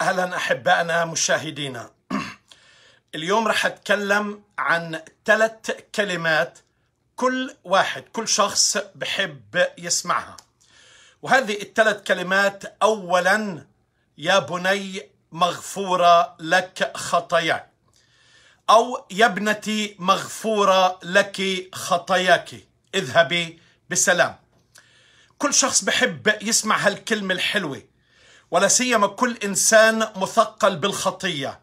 اهلا احبائنا مشاهدينا اليوم رح اتكلم عن ثلاث كلمات كل واحد كل شخص بحب يسمعها وهذه الثلاث كلمات اولا يا بني مغفوره لك خطاياك او يا ابنتي مغفوره لك خطاياك اذهبي بسلام كل شخص بحب يسمع هالكلمه الحلوه ولا سيما كل انسان مثقل بالخطيه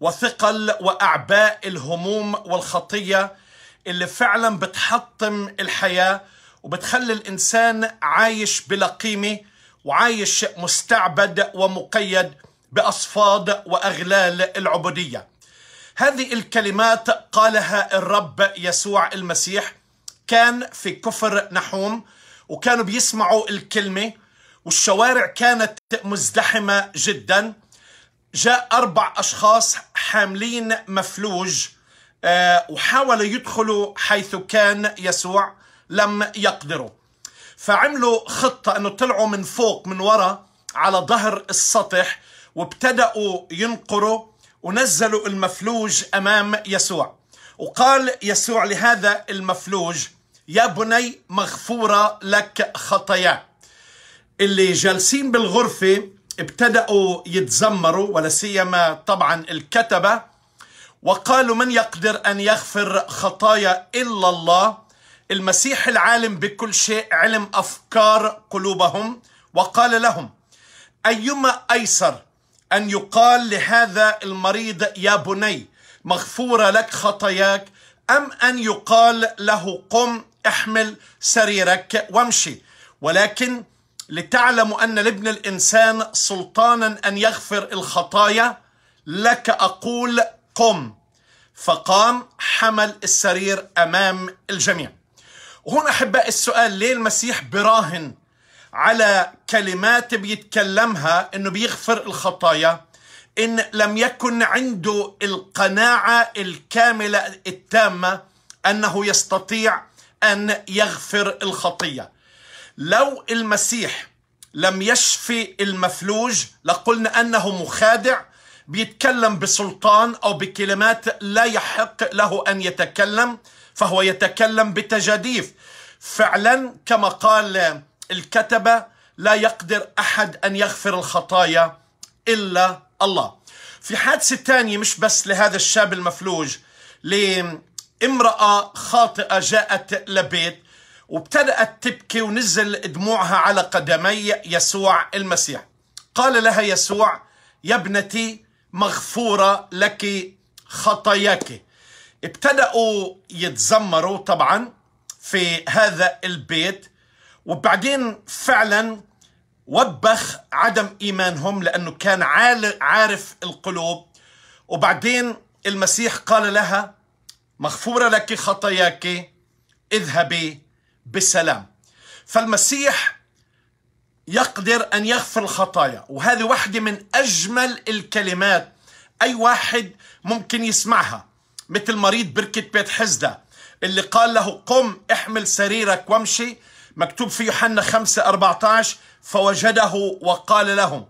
وثقل واعباء الهموم والخطيه اللي فعلا بتحطم الحياه وبتخلي الانسان عايش بلا قيمه وعايش مستعبد ومقيد باصفاد واغلال العبوديه. هذه الكلمات قالها الرب يسوع المسيح كان في كفر نحوم وكانوا بيسمعوا الكلمه والشوارع كانت مزدحمة جدا جاء أربع أشخاص حاملين مفلوج آه، وحاولوا يدخلوا حيث كان يسوع لم يقدروا فعملوا خطة أنه طلعوا من فوق من ورا على ظهر السطح وابتدأوا ينقروا ونزلوا المفلوج أمام يسوع وقال يسوع لهذا المفلوج يا بني مغفورة لك خطاياك اللي جالسين بالغرفة ابتدأوا يتذمروا ولا سيما طبعا الكتبة وقالوا من يقدر أن يغفر خطايا إلا الله المسيح العالم بكل شيء علم أفكار قلوبهم وقال لهم أيما أيسر أن يقال لهذا المريض يا بني مغفورة لك خطاياك أم أن يقال له قم احمل سريرك وامشي ولكن لتعلموا أن لابن الإنسان سلطانا أن يغفر الخطايا لك أقول قم فقام حمل السرير أمام الجميع وهنا أحباء السؤال ليه المسيح براهن على كلمات بيتكلمها أنه بيغفر الخطايا إن لم يكن عنده القناعة الكاملة التامة أنه يستطيع أن يغفر الخطية لو المسيح لم يشفي المفلوج لقلنا أنه مخادع بيتكلم بسلطان أو بكلمات لا يحق له أن يتكلم فهو يتكلم بتجاديف فعلا كما قال الكتبة لا يقدر أحد أن يغفر الخطايا إلا الله في حادثة ثانية مش بس لهذا الشاب المفلوج لامرأة خاطئة جاءت لبيت وابتدأت تبكي ونزل دموعها على قدمي يسوع المسيح قال لها يسوع يا ابنتي مغفورة لك خطاياك ابتدأوا يتذمروا طبعا في هذا البيت وبعدين فعلا وبخ عدم إيمانهم لأنه كان عارف القلوب وبعدين المسيح قال لها مغفورة لك خطاياك اذهبي بسلام فالمسيح يقدر أن يغفر الخطايا وهذه واحدة من أجمل الكلمات أي واحد ممكن يسمعها مثل مريض بركة بيت حزدة اللي قال له قم احمل سريرك وامشي مكتوب في يوحنا 5 14 فوجده وقال لهم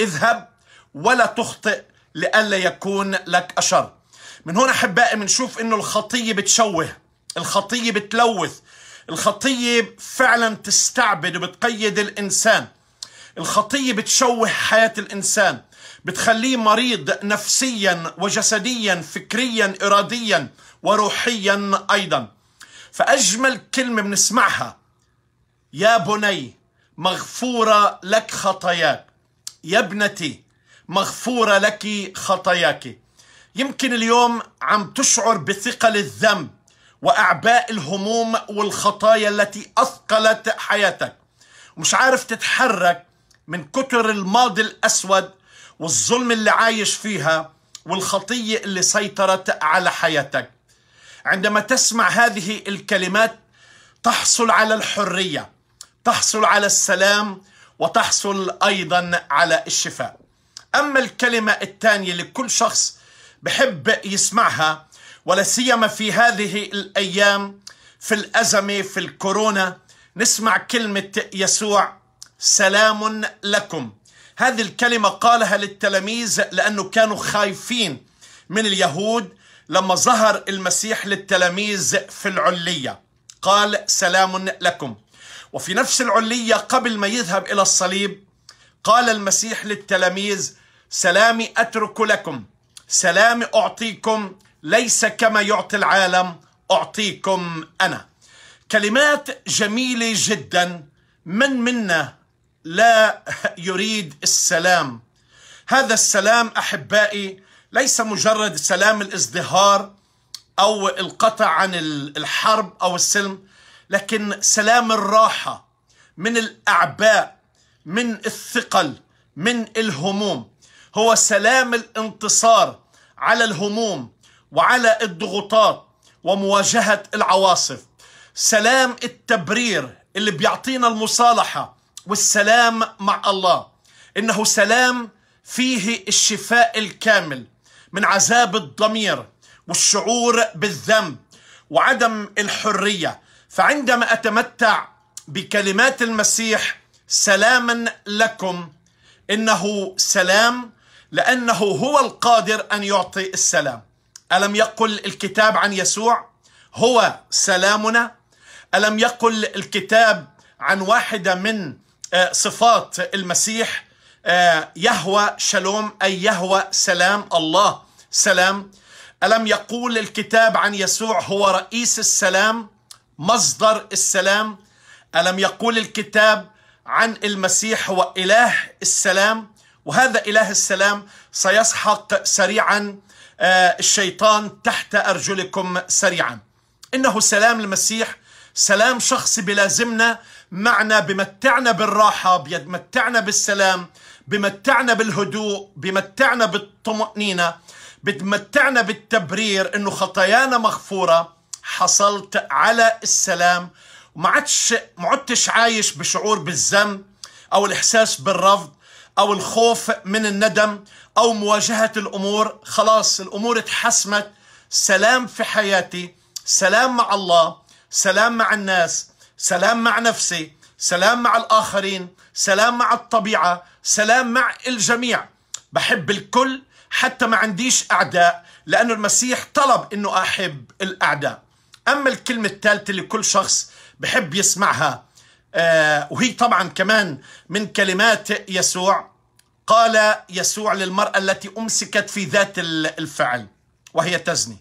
اذهب ولا تخطئ لئلا يكون لك أشر من هنا أحبائي بنشوف إنه الخطية بتشوه الخطية بتلوث الخطية فعلا تستعبد وبتقيد الإنسان الخطية بتشوه حياة الإنسان بتخليه مريض نفسيا وجسديا فكريا إراديا وروحيا أيضا فأجمل كلمة بنسمعها يا بني مغفورة لك خطاياك يا ابنتي مغفورة لك خطاياك يمكن اليوم عم تشعر بثقل الذنب واعباء الهموم والخطايا التي اثقلت حياتك ومش عارف تتحرك من كتر الماضي الاسود والظلم اللي عايش فيها والخطيه اللي سيطرت على حياتك عندما تسمع هذه الكلمات تحصل على الحريه تحصل على السلام وتحصل ايضا على الشفاء اما الكلمه الثانيه لكل شخص بحب يسمعها ولا سيما في هذه الايام في الازمه في الكورونا نسمع كلمه يسوع سلام لكم هذه الكلمه قالها للتلاميذ لانه كانوا خايفين من اليهود لما ظهر المسيح للتلاميذ في العليه قال سلام لكم وفي نفس العليه قبل ما يذهب الى الصليب قال المسيح للتلاميذ سلامي اترك لكم سلامي اعطيكم ليس كما يعطي العالم أعطيكم أنا كلمات جميلة جدا من منا لا يريد السلام هذا السلام أحبائي ليس مجرد سلام الازدهار أو القطع عن الحرب أو السلم لكن سلام الراحة من الأعباء من الثقل من الهموم هو سلام الانتصار على الهموم وعلى الضغوطات ومواجهة العواصف سلام التبرير اللي بيعطينا المصالحة والسلام مع الله إنه سلام فيه الشفاء الكامل من عذاب الضمير والشعور بالذنب وعدم الحرية فعندما أتمتع بكلمات المسيح سلاما لكم إنه سلام لأنه هو القادر أن يعطي السلام ألم يقل الكتاب عن يسوع هو سلامنا ألم يقل الكتاب عن واحدة من آه، صفات المسيح آه، يهوى شلوم أي يهوى سلام الله سلام ألم يقول الكتاب عن يسوع هو رئيس السلام مصدر السلام ألم يقول الكتاب عن المسيح هو إله السلام وهذا إله السلام سيسحق سريعا آه، الشيطان تحت أرجلكم سريعا إنه سلام المسيح سلام شخصي بلازمنا معنا بمتعنا بالراحة بمتعنا بالسلام بمتعنا بالهدوء بمتعنا بالطمأنينة بمتعنا بالتبرير انه خطايانا مغفوره حصلت على السلام وما عدش ما عدتش عايش بشعور بالذنب او الاحساس بالرفض او الخوف من الندم أو مواجهة الأمور خلاص الأمور اتحسمت سلام في حياتي سلام مع الله سلام مع الناس سلام مع نفسي سلام مع الآخرين سلام مع الطبيعة سلام مع الجميع بحب الكل حتى ما عنديش أعداء لأن المسيح طلب أنه أحب الأعداء أما الكلمة الثالثة اللي كل شخص بحب يسمعها آه وهي طبعا كمان من كلمات يسوع قال يسوع للمرأة التي أمسكت في ذات الفعل وهي تزني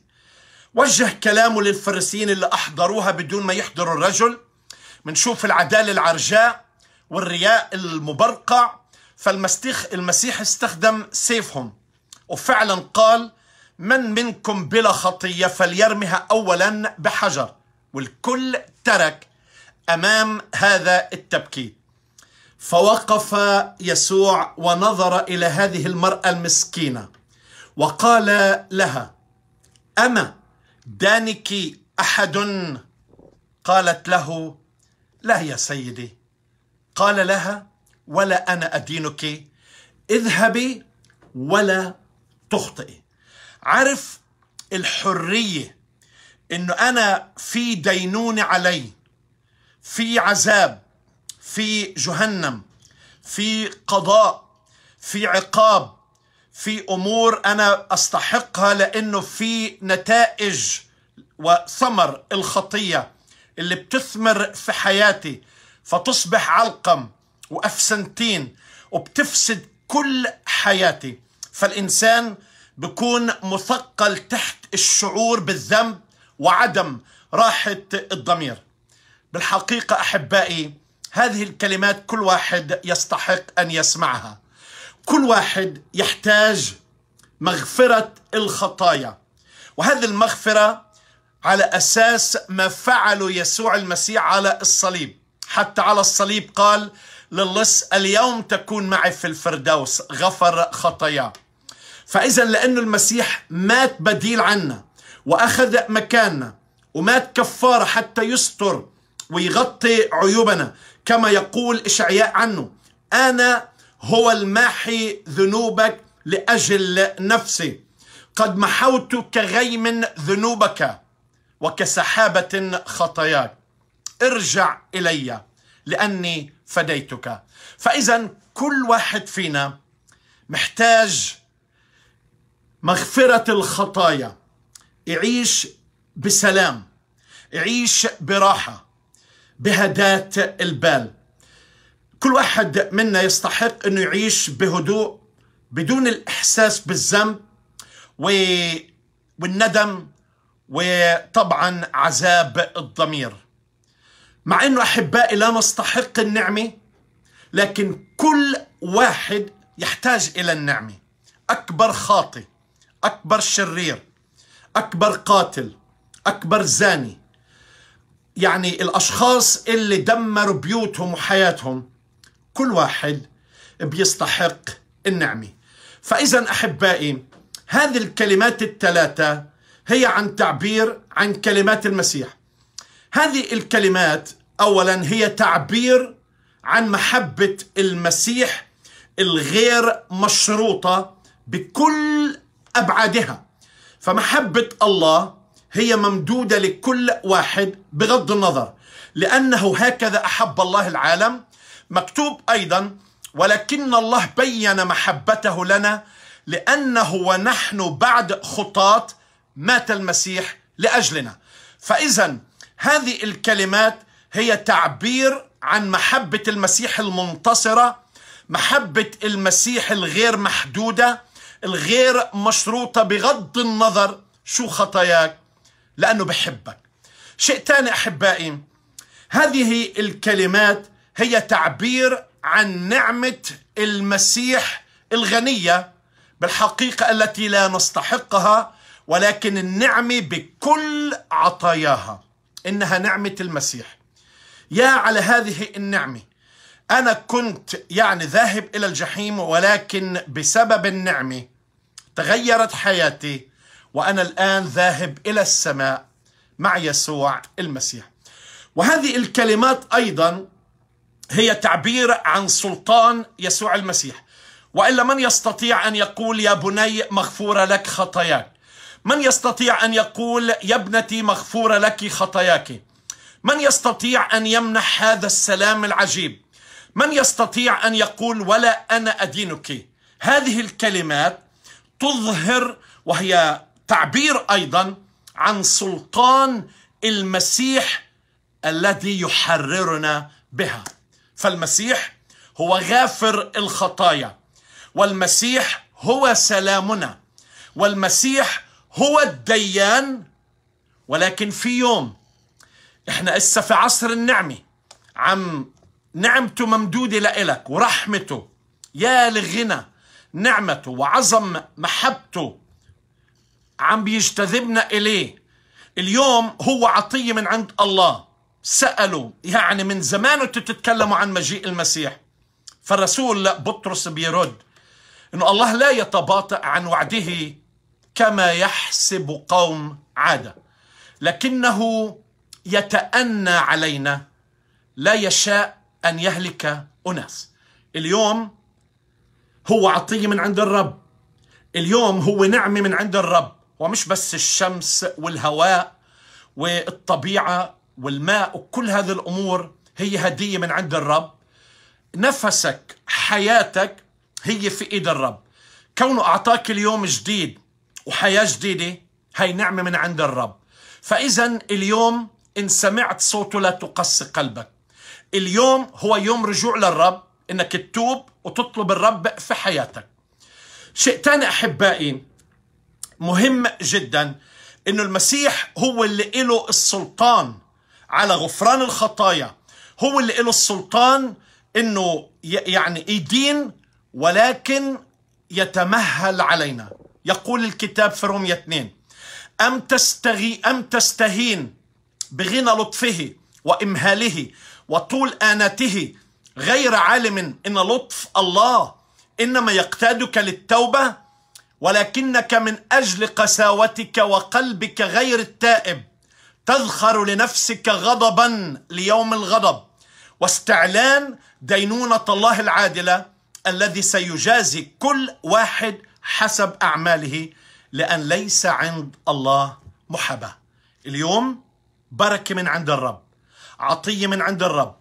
وجه كلامه للفرسين اللي أحضروها بدون ما يحضروا الرجل منشوف العدالة العرجاء والرياء المبرقع فالمسيح المسيح استخدم سيفهم وفعلا قال من منكم بلا خطية فليرمها أولا بحجر والكل ترك أمام هذا التبكيت فوقف يسوع ونظر الى هذه المراه المسكينه وقال لها اما دانك احد قالت له لا يا سيدي قال لها ولا انا ادينك اذهبي ولا تخطئي عارف الحريه انه انا في دينونه علي في عذاب في جهنم في قضاء في عقاب في امور انا استحقها لانه في نتائج وثمر الخطيه اللي بتثمر في حياتي فتصبح علقم وافسنتين وبتفسد كل حياتي فالانسان بكون مثقل تحت الشعور بالذنب وعدم راحه الضمير بالحقيقه احبائي هذه الكلمات كل واحد يستحق ان يسمعها كل واحد يحتاج مغفره الخطايا وهذه المغفره على اساس ما فعله يسوع المسيح على الصليب حتى على الصليب قال للص اليوم تكون معي في الفردوس غفر خطاياه فاذا لانه المسيح مات بديل عنا واخذ مكاننا ومات كفاره حتى يستر ويغطي عيوبنا كما يقول إشعياء عنه أنا هو الماحي ذنوبك لأجل نفسي قد محوت كغيم ذنوبك وكسحابة خطاياك ارجع إلي لأني فديتك فإذا كل واحد فينا محتاج مغفرة الخطايا يعيش بسلام يعيش براحة بهدات البال كل واحد منا يستحق أنه يعيش بهدوء بدون الإحساس بالذنب والندم وطبعا عذاب الضمير مع أنه أحبائي لا نستحق النعمة لكن كل واحد يحتاج إلى النعمة أكبر خاطئ أكبر شرير أكبر قاتل أكبر زاني يعني الأشخاص اللي دمروا بيوتهم وحياتهم كل واحد بيستحق النعمة فإذا أحبائي هذه الكلمات الثلاثة هي عن تعبير عن كلمات المسيح هذه الكلمات أولا هي تعبير عن محبة المسيح الغير مشروطة بكل أبعادها فمحبة الله هي ممدودة لكل واحد بغض النظر لأنه هكذا أحب الله العالم مكتوب أيضا ولكن الله بين محبته لنا لأنه ونحن بعد خطاة مات المسيح لأجلنا فإذا هذه الكلمات هي تعبير عن محبة المسيح المنتصرة محبة المسيح الغير محدودة الغير مشروطة بغض النظر شو خطاياك لأنه بحبك شيء ثاني أحبائي هذه الكلمات هي تعبير عن نعمة المسيح الغنية بالحقيقة التي لا نستحقها ولكن النعمة بكل عطاياها إنها نعمة المسيح يا على هذه النعمة أنا كنت يعني ذاهب إلى الجحيم ولكن بسبب النعمة تغيرت حياتي وأنا الآن ذاهب إلى السماء مع يسوع المسيح وهذه الكلمات أيضا هي تعبير عن سلطان يسوع المسيح وإلا من يستطيع أن يقول يا بني مغفورة لك خطاياك من يستطيع أن يقول يا ابنتي مغفورة لك خطاياك من يستطيع أن يمنح هذا السلام العجيب من يستطيع أن يقول ولا أنا أدينك هذه الكلمات تظهر وهي تعبير ايضا عن سلطان المسيح الذي يحررنا بها فالمسيح هو غافر الخطايا والمسيح هو سلامنا والمسيح هو الديان ولكن في يوم احنا اسا في عصر النعمه عم نعمته ممدوده لإلك ورحمته يا لغنى نعمته وعظم محبته عم بيجتذبنا إليه اليوم هو عطية من عند الله سألوا يعني من زمان أنتوا تتكلموا عن مجيء المسيح فالرسول بطرس بيرد أنه الله لا يتباطأ عن وعده كما يحسب قوم عادة لكنه يتأنى علينا لا يشاء أن يهلك أناس اليوم هو عطية من عند الرب اليوم هو نعمة من عند الرب ومش بس الشمس والهواء والطبيعة والماء وكل هذه الأمور هي هدية من عند الرب نفسك حياتك هي في إيد الرب كونه أعطاك اليوم جديد وحياة جديدة هي نعمة من عند الرب فإذا اليوم إن سمعت صوته لا تقص قلبك اليوم هو يوم رجوع للرب إنك تتوب وتطلب الرب في حياتك شيء تاني أحبائي مهم جدا انه المسيح هو اللي له السلطان على غفران الخطايا هو اللي له السلطان انه يعني يدين ولكن يتمهل علينا يقول الكتاب في رومية 2 أم تستغي أم تستهين بغنى لطفه وإمهاله وطول آنته غير عالم إن لطف الله إنما يقتادك للتوبة ولكنك من أجل قساوتك وقلبك غير التائب تذخر لنفسك غضبا ليوم الغضب واستعلان دينونة الله العادلة الذي سيجازي كل واحد حسب أعماله لأن ليس عند الله محبة اليوم بركة من عند الرب عطية من عند الرب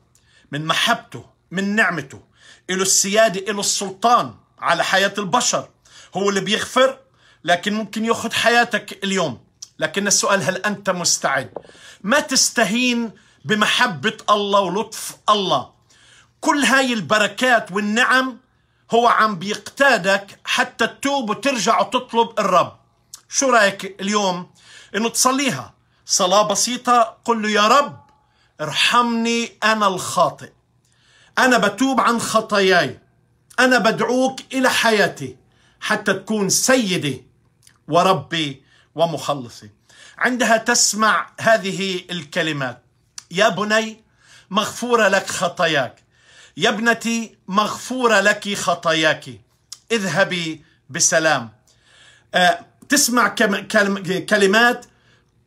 من محبته من نعمته إلو السيادة إلو السلطان على حياة البشر هو اللي بيغفر لكن ممكن ياخذ حياتك اليوم لكن السؤال هل انت مستعد ما تستهين بمحبه الله ولطف الله كل هاي البركات والنعم هو عم بيقتادك حتى تتوب وترجع وتطلب الرب شو رايك اليوم انه تصليها صلاه بسيطه قل له يا رب ارحمني انا الخاطئ انا بتوب عن خطاياي انا بدعوك الى حياتي حتى تكون سيدي وربي ومخلصي عندها تسمع هذه الكلمات يا بني مغفوره لك خطاياك يا ابنتي مغفوره لك خطاياك اذهبي بسلام آه، تسمع كلمات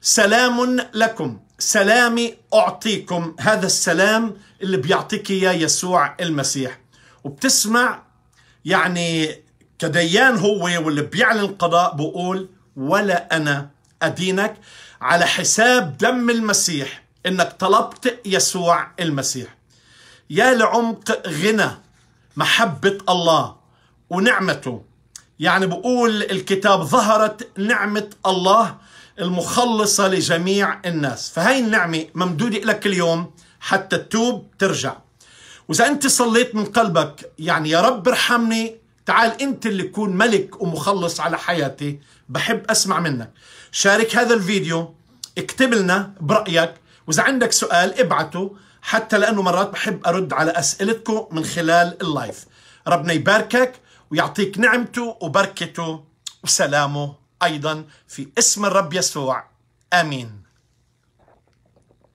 سلام لكم سلامي اعطيكم هذا السلام اللي بيعطيك اياه يسوع المسيح وبتسمع يعني كديان هو واللي بيعلن القضاء بقول ولا أنا أدينك على حساب دم المسيح إنك طلبت يسوع المسيح يا لعمق غنى محبة الله ونعمته يعني بقول الكتاب ظهرت نعمة الله المخلصة لجميع الناس فهي النعمة ممدودة لك اليوم حتى تتوب ترجع وإذا أنت صليت من قلبك يعني يا رب ارحمني تعال انت اللي تكون ملك ومخلص على حياتي بحب اسمع منك شارك هذا الفيديو اكتب لنا برأيك واذا عندك سؤال ابعته حتى لانه مرات بحب ارد على اسئلتكم من خلال اللايف ربنا يباركك ويعطيك نعمته وبركته وسلامه ايضا في اسم الرب يسوع امين